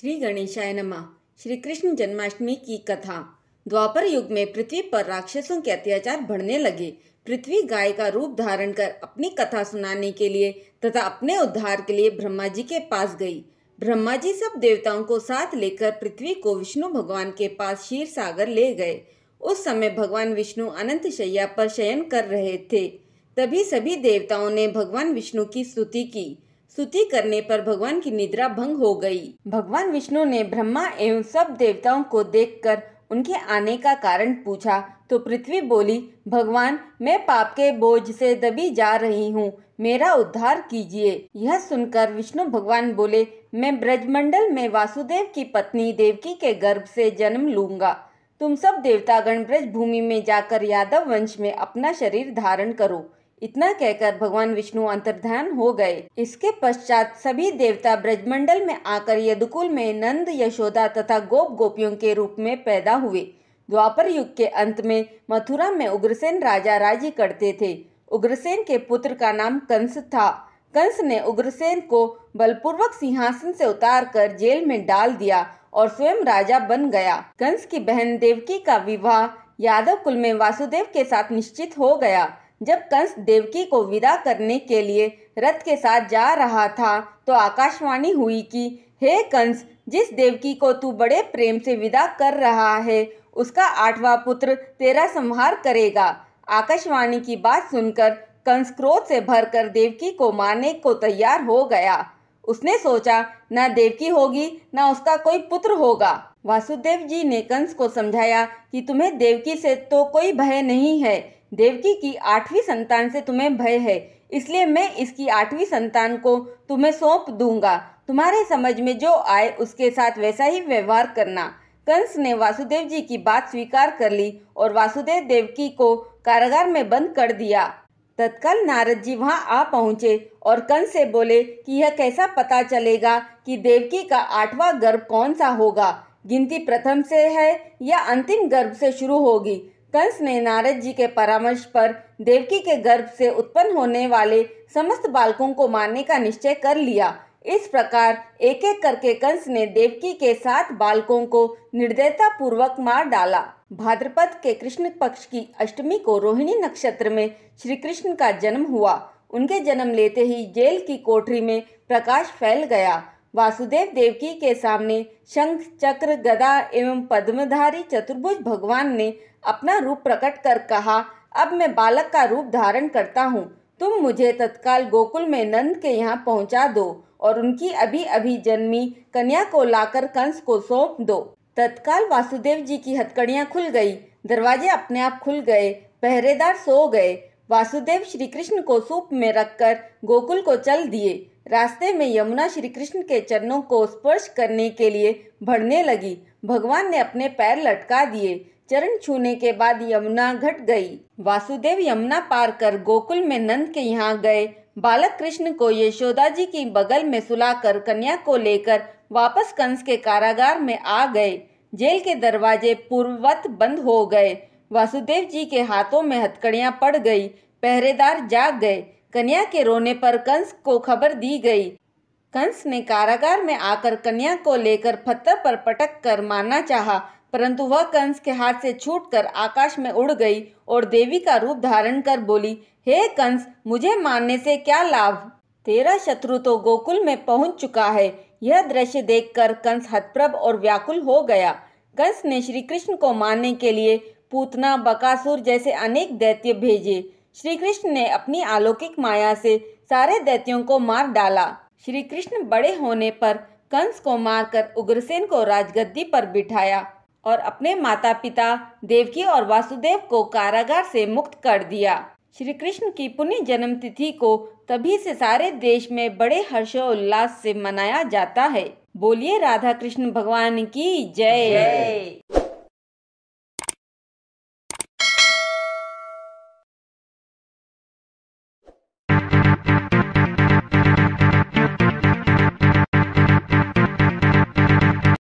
श्री गणेशाय नमा श्री कृष्ण जन्माष्टमी की कथा द्वापर युग में पृथ्वी पर राक्षसों के अत्याचार बढ़ने लगे पृथ्वी गाय का रूप धारण कर अपनी कथा सुनाने के लिए तथा अपने उद्धार के लिए ब्रह्मा जी के पास गई ब्रह्मा जी सब देवताओं को साथ लेकर पृथ्वी को विष्णु भगवान के पास शीर सागर ले गए उस समय भगवान विष्णु अनंत शैया पर शयन कर रहे थे तभी सभी देवताओं ने भगवान विष्णु की स्तुति की स्तुति करने पर भगवान की निद्रा भंग हो गई भगवान विष्णु ने ब्रह्मा एवं सब देवताओं को देखकर उनके आने का कारण पूछा तो पृथ्वी बोली भगवान मैं पाप के बोझ से दबी जा रही हूँ मेरा उद्धार कीजिए यह सुनकर विष्णु भगवान बोले मैं ब्रजमंडल में वासुदेव की पत्नी देवकी के गर्भ से जन्म लूंगा तुम सब देवतागण ब्रज भूमि में जाकर यादव वंश में अपना शरीर धारण करो इतना कहकर भगवान विष्णु अंतर्धान हो गए इसके पश्चात सभी देवता ब्रजमंडल में आकर यदुकुल में नंद यशोदा तथा गोप गोपियों के रूप में पैदा हुए द्वापर युग के अंत में मथुरा में उग्रसेन राजा राज्य करते थे उग्रसेन के पुत्र का नाम कंस था कंस ने उग्रसेन को बलपूर्वक सिंहासन से उतार कर जेल में डाल दिया और स्वयं राजा बन गया कंस की बहन देवकी का विवाह यादव कुल में वासुदेव के साथ निश्चित हो गया जब कंस देवकी को विदा करने के लिए रथ के साथ जा रहा था तो आकाशवाणी हुई कि हे कंस जिस देवकी को तू बड़े प्रेम से विदा कर रहा है उसका आठवां पुत्र तेरा संहार करेगा आकाशवाणी की बात सुनकर कंस क्रोध से भरकर देवकी को मारने को तैयार हो गया उसने सोचा न देवकी होगी न उसका कोई पुत्र होगा वासुदेव जी ने कंस को समझाया कि तुम्हें देवकी से तो कोई भय नहीं है देवकी की आठवीं संतान से तुम्हें भय है इसलिए मैं इसकी आठवीं संतान को तुम्हें सौंप दूंगा तुम्हारे समझ में जो आए उसके साथ वैसा ही व्यवहार करना कंस ने वासुदेव जी की बात स्वीकार कर ली और वासुदेव देवकी को कारागार में बंद कर दिया तत्काल नारद जी वहां आ पहुंचे और कंस से बोले कि यह कैसा पता चलेगा कि देवकी का आठवां गर्भ कौन सा होगा गिनती प्रथम से है या अंतिम गर्भ से शुरू होगी कंस ने नारद जी के परामर्श पर देवकी के गर्भ से उत्पन्न होने वाले समस्त बालकों को मारने का निश्चय कर लिया इस प्रकार एक एक करके कंस ने देवकी के सात बालकों को निर्दयता पूर्वक मार डाला भाद्रपद के कृष्ण पक्ष की अष्टमी को रोहिणी नक्षत्र में श्री कृष्ण का जन्म हुआ उनके जन्म लेते ही जेल की कोठरी में प्रकाश फैल गया वासुदेव देवकी के सामने शंख चक्र गदा एवं पद्मधारी चतुर्भुज भगवान ने अपना रूप प्रकट कर कहा अब मैं बालक का रूप धारण करता हूँ तुम मुझे तत्काल गोकुल में नंद के यहाँ पहुँचा दो और उनकी अभी अभी जन्मी कन्या को लाकर कंस को सौंप दो तत्काल वासुदेव जी की हथकड़ियाँ खुल गई दरवाजे अपने आप खुल गए पहरेदार सो गए वासुदेव श्री कृष्ण को सूप में रखकर गोकुल को चल दिए रास्ते में यमुना श्री कृष्ण के चरणों को स्पर्श करने के लिए भरने लगी भगवान ने अपने पैर लटका दिए चरण छूने के बाद यमुना घट गई वासुदेव यमुना पार कर गोकुल में नंद के यहाँ गए बालक कृष्ण को यशोदा जी की बगल में सुलाकर कन्या को लेकर वापस कंस के कारागार में आ गए जेल के दरवाजे पूर्ववत बंद हो गए वासुदेव जी के हाथों में हथकड़ियां पड़ गई पहरेदार जाग गए कन्या के रोने पर कंस को खबर दी गई कंस ने कारागार में आकर कन्या को लेकर पत्थर पर पटक कर मारना चाहा परंतु वह कंस के हाथ से छूटकर आकाश में उड़ गई और देवी का रूप धारण कर बोली हे hey, कंस मुझे मारने से क्या लाभ तेरा शत्रु तो गोकुल में पहुंच चुका है यह दृश्य देखकर कंस हतप्रभ और व्याकुल हो गया कंस ने श्री कृष्ण को मारने के लिए पूतना बकासुर जैसे अनेक दैत्य भेजे श्री कृष्ण ने अपनी अलौकिक माया से सारे दैत्यों को मार डाला श्री कृष्ण बड़े होने पर कंस को मारकर उग्रसेन को राजगद्दी पर बिठाया और अपने माता पिता देवकी और वासुदेव को कारागार से मुक्त कर दिया श्री कृष्ण की पुण्य जन्म तिथि को तभी से सारे देश में बड़े हर्षोल्लास से मनाया जाता है बोलिए राधा कृष्ण भगवान की जय